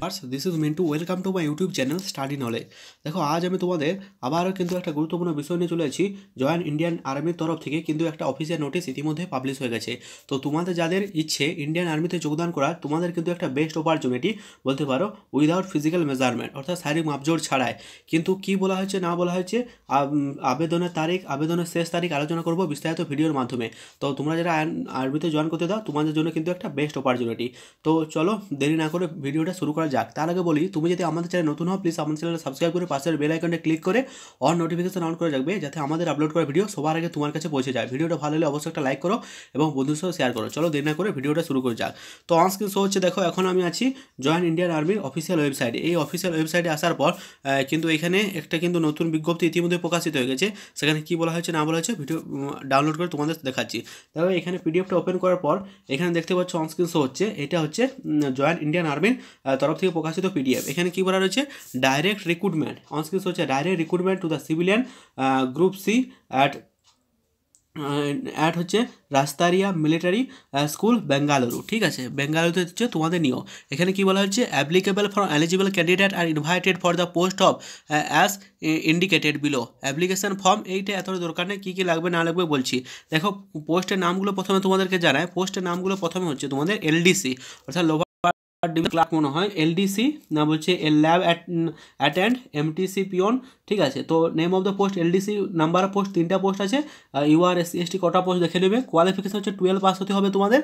first this is Mintu welcome to my YouTube channel study knowledge দেখো আজ আমি তোমাদের আবারও কিন্তু একটা গুরুত্বপূর্ণ বিষয় নিয়ে চলে এসেছি জয়েন্ট ইন্ডিয়ান আর্মির তরফ থেকে কিন্তু একটা অফিসিয়াল নোটিস ইতিমধ্যে পাবলিশ হয়ে গেছে তো তোমাদের যাদের ইচ্ছে ইন্ডিয়ান আর্মিতে যোগদান করার তোমাদের কিন্তু একটা বেস্ট অপরচুনিটি বলতে পারো উইদাউট ফিজিক্যাল মেজারমেন্ট অর্থাৎ শারীরিক মাপজোর ছাড়াই কিন্তু কি বলা হয়েছে না বলা হয়েছে আবেদনের তারিখ আবেদনের শেষ তারিখ আলোচনা করবো বিস্তারিত ভিডিওর মাধ্যমে তো তোমরা যারা আর্মিতে জয়েন করতে দাও তোমাদের জন্য কিন্তু একটা বেস্ট অপরচুনিটি তো চলো দেরি না করে ভিডিওটা শুরু করা করা যাক তার আগে বলি তুমি যদি আমাদের চ্যানেল নতুন হও প্লিজ আমাদের চ্যানেলে সাবস্ক্রাইব করে পাশের বেল আইকনটা ক্লিক করে অন নোটিফিকেশন অন করে রাখবে যাতে আমাদের আপলোড করা ভিডিও সবার আগে তোমার কাছে পৌঁছে যায় ভিডিওটা ভালো হলে অবশ্যই একটা লাইক করো এবং বন্ধুর সাথে শেয়ার করো চলো দেরি না করে ভিডিওটা শুরু করে যাক তো অনস্ক্রিন শো হচ্ছে দেখো এখন আমি আছি জয়েন্ট ইন্ডিয়ান আর্মির অফিসিয়াল ওয়েবসাইটে এই অফিসিয়াল ওয়েবসাইটে আসার পর কিন্তু এখানে একটা কিন্তু নতুন বিজ্ঞপ্তি ইতিমধ্যে প্রকাশিত হয়ে গেছে সেখানে কি বলা হয়েছে না বলা হয়েছে ভিডিও ডাউনলোড করে তোমাদের দেখাচ্ছি তবে এখানে পিডিএফটা ওপেন করার পর এখানে দেখতে পাচ্ছ অনস্ক্রিন শো হচ্ছে এটা হচ্ছে জয়েন্ট ইন্ডিয়ান আর্মির তরফ থেকে প্রকাশিত পিডিএফ এখানে কী বলা রয়েছে ডাইরেক্ট রিক্রুটমেন্ট অনস্ক্রিপ্ট হচ্ছে direct recruitment to the civilian group C at ad হচ্ছে রাস্তারিয়া মিলিটারি স্কুল বেঙ্গালুরু ঠিক আছে বেঙ্গালুরুতে হচ্ছে তোমাদের নিয়ম এখানে কি বলা হচ্ছে applicable for eligible candidate are invited for the post of as indicated below application form এইটা এত দরকার নেই কী কী লাগবে না লাগবে বলছি দেখো পোস্টের নামগুলো প্রথমে তোমাদেরকে জানায় পোস্টের নামগুলো প্রথমে হচ্ছে তোমাদের এলডিসি অর্থাৎ ক্লার্ক মনে হয় এলডিসি না বলছে L lab attend MTC peon ঠিক আছে তো name of the post LDC number of post তিনটা পোস্ট আছে ইউআর এস এসটি কটা পোস্ট দেখে নেবে কোয়ালিফিকেশন হচ্ছে টুয়েলভ পাস হতে হবে তোমাদের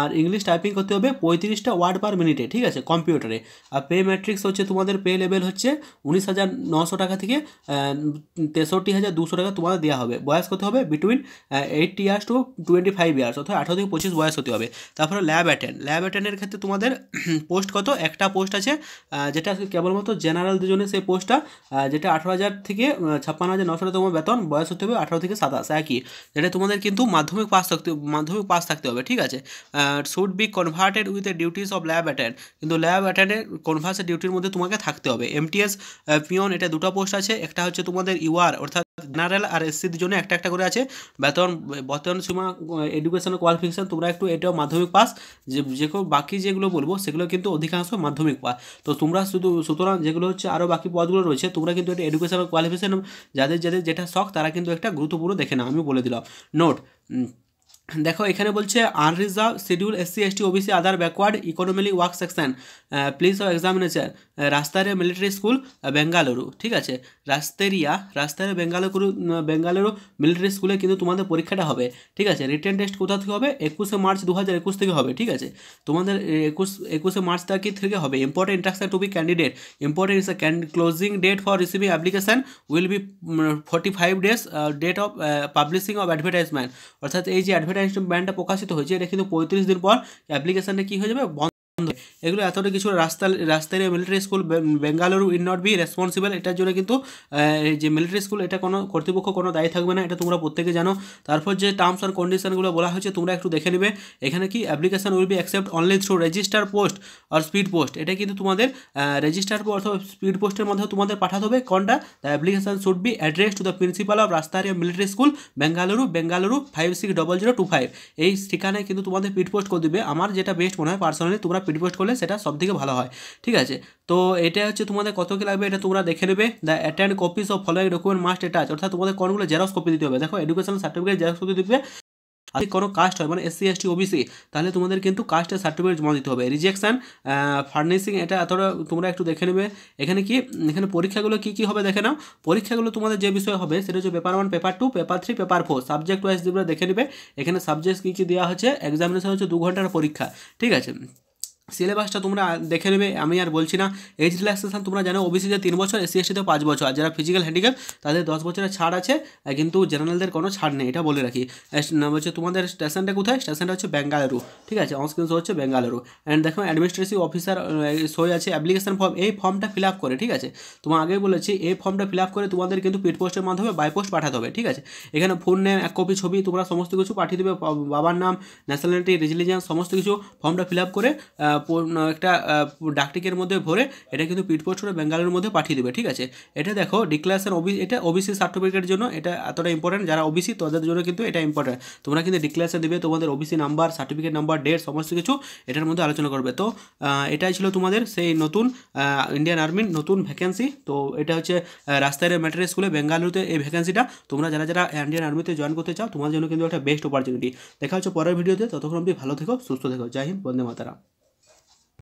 আর ইংলিশ টাইপিং করতে হবে পঁয়ত্রিশটা ওয়ার্ড পার মিনিটে ঠিক আছে কম্পিউটারে আর পে ম্যাট্রিক্স হচ্ছে তোমাদের পে লেভেল হচ্ছে উনিশ হাজার নশো টাকা থেকে তেষট্টি হাজার দুশো টাকা তোমাদের দেওয়া হবে বয়স করতে হবে between eight years to twenty five years অর্থাৎ আঠারো থেকে পঁচিশ বয়স হতে হবে তারপরে ল্যাব অ্যাটেন্ড ল্যাব অ্যাটেন্ডের ক্ষেত্রে তোমাদের পোস্ট কত একটা পোস্ট আছে যেটা কেবলমাত্র জেনারেল জন্য সেই পোস্টটা যেটা আঠারো হাজার থেকে ছাপ্পান্ন হাজার নশোতম বেতন বয়স হতে হবে আঠারো থেকে সাতাশ একই যেটা তোমাদের কিন্তু মাধ্যমিক পাস থাকতে মাধ্যমিক পাস থাকতে হবে ঠিক আছে should be converted with the duties of lab attend কিন্তু ল্যাব অ্যাটেন্ডের কনভার্সের ডিউটির মধ্যে তোমাকে থাকতে হবে এমটিএস পিওন এটা দুটো পোস্ট আছে একটা হচ্ছে তোমাদের ইউআর অর্থাৎ জেনারেল আর এসসির জন্য একটা একটা করে আছে বেতন বর্তমান সীমা এডুকেশান কোয়ালিফিকেশান তোমরা একটু এটাও মাধ্যমিক পাস যে যে বাকি যেগুলো বলবো সেগুলো কিন্তু অধিকাংশ মাধ্যমিক পাস তো তোমরা শুধু সুতরাং যেগুলো হচ্ছে আরও বাকি পদগুলো রয়েছে তোমরা কিন্তু এটা এডুকেশনাল কোয়ালিফিকেশান যাদের যাদের যেটা শখ তারা কিন্তু একটা গুরুত্বপূর্ণ দেখে না আমি বলে দিলাম নোট দেখো এখানে বলছে unreserve schedule SC ST OBC other backward economically work section please of examination Rashtriya military school Bengaluru ঠিক আছে রাস্তেরিয়া রাস্তারে বেঙ্গালুরু বেঙ্গালুরু মিলিটারি স্কুলে কিন্তু তোমাদের পরীক্ষাটা হবে ঠিক আছে রিটার্ন টেস্ট কোথা থেকে হবে একুশে মার্চ দু হাজার একুশ থেকে হবে ঠিক আছে তোমাদের একুশ একুশে মার্চ তারিখ থেকে হবে important instruction to be candidate important is closing date for receiving application will be forty five days date of publishing of advertisement অর্থাৎ এই যে অ্যাডভার্টাইজমেন্ট ব্যানটা প্রকাশিত হয়েছে এটা কিন্তু পঁয়ত্রিশ দিন পর অ্যাপ্লিকেশানটা কী হয়ে যাবে বন্ধ এগুলো এতটা কিছু রাস্তা রাস্তায় military school Bengaluru will not be responsible এটার জন্য কিন্তু যে মিলিটারি স্কুল এটা কোনো কর্তৃপক্ষ কোনো দায়ী থাকবে না এটা তোমরা প্রত্যেকে জানো তারপর যে টার্মস অ্যান্ড কন্ডিশনগুলো বলা হয়েছে তোমরা একটু দেখে নেবে এখানে কি application will be accept only through register post আর স্পিড পোস্ট এটা কিন্তু তোমাদের রেজিস্টার অথবা স্পিড পোস্টের মাধ্যমে তোমাদের পাঠাতে হবে কোনটা the application should be address to the principal of Rashtriya military school Bengaluru Bengaluru five six double zero two five এই ঠিকানায় কিন্তু তোমাদের পিড পোস্ট করে দেবে আমার যেটা বেস্ট মনে হয় পার্সোনালি তোমরা প্রিপোস্ট করলে সেটা সব থেকে ভালো হয় ঠিক আছে তো এটা হচ্ছে তোমাদের কত কী লাগবে এটা তোমরা দেখে নেবে the attend copies of following document must attach অর্থাৎ তোমাদের কোনগুলো জেরক্স কপি দিতে হবে দেখো এডুকেশন সার্টিফিকেট জেরক্স কপি দিতে হবে আর কোনো কাস্ট হয় মানে এসসি এসটি ওবিসি তাহলে তোমাদের কিন্তু কাস্টের সার্টিফিকেট জমা দিতে হবে রিজেকশান ফার্নিশিং এটা এতটা তোমরা একটু দেখে নেবে এখানে কি এখানে পরীক্ষাগুলো কী কী হবে দেখে নাও পরীক্ষাগুলো তোমাদের যে বিষয় হবে সেটা হচ্ছে paper one paper two paper three paper four subject wise তোমরা দেখে নেবে এখানে সাবজেক্ট কী কী দেওয়া হচ্ছে এক্সামিনেশন হচ্ছে দু ঘন্টার পরীক্ষা ঠিক আছে সিলেবাসটা তোমরা দেখে নেবে আমি আর বলছি না এজ রিল্যাক্সেশন তোমরা জানো ওবিসিতে তিন বছর এসসি এসিতে পাঁচ বছর আর যারা ফিজিক্যাল হ্যান্ডিক্যাপ তাদের দশ বছরের ছাড় আছে কিন্তু জেনারেলদের কোনো ছাড় নেই এটা বলে রাখি হচ্ছে তোমাদের স্টেশনটা কোথায় স্টেশনটা হচ্ছে বেঙ্গালুরু ঠিক আছে অনস্ক্রিন শো হচ্ছে বেঙ্গালুরু অ্যান্ড দেখো অ্যাডমিনিস্ট্রেটিভ অফিসার সই আছে অ্যাপ্লিকেশন ফর্ম এই ফর্মটা ফিল আপ করে ঠিক আছে তোমার আগেই বলেছি এই ফর্মটা ফিল আপ করে তোমাদের কিন্তু পিট পোস্টের মাধ্যমে বাই পোস্ট পাঠাতে হবে ঠিক আছে এখানে ফোন নেম এক কপি ছবি তোমরা সমস্ত কিছু পাঠিয়ে দেবে বাবার নাম ন্যাশনালিটি রিলিজিয়ান সমস্ত কিছু ফর্মটা ফিল আপ করে একটা ডাকটিকের মধ্যে ভরে এটা কিন্তু পিটপোস্ট করে বেঙ্গালুর মধ্যে পাঠিয়ে দেবে ঠিক আছে এটা দেখো ডিক্লারেশন ওবি এটা ওবিসি সার্টিফিকেটের জন্য এটা এতটা ইম্পর্টেন্ট যারা ওবিসি তাদের জন্য কিন্তু এটা ইম্পর্টেন্ট তোমরা কিন্তু ডিক্লারেশন দেবে তোমাদের OBC number certificate number date সমস্ত কিছু এটার মধ্যে আলোচনা করবে তো এটাই ছিল তোমাদের সেই নতুন ইন্ডিয়ান আর্মির নতুন ভ্যাকেন্সি তো এটা হচ্ছে রাস্তায় ম্যাটেরিয়াল স্কুলে বেঙ্গালুরুতে এই ভ্যাকেন্সিটা তোমরা যারা যারা ইন্ডিয়ান আর্মিতে জয়েন করতে চাও তোমার জন্য কিন্তু একটা বেস্ট অপরচুনিটি দেখা হচ্ছে পরের ভিডিওতে ততক্ষণ অবধি ভালো থেকো সুস্থ থেকো জয় হিন্দ বন্দে মাতারা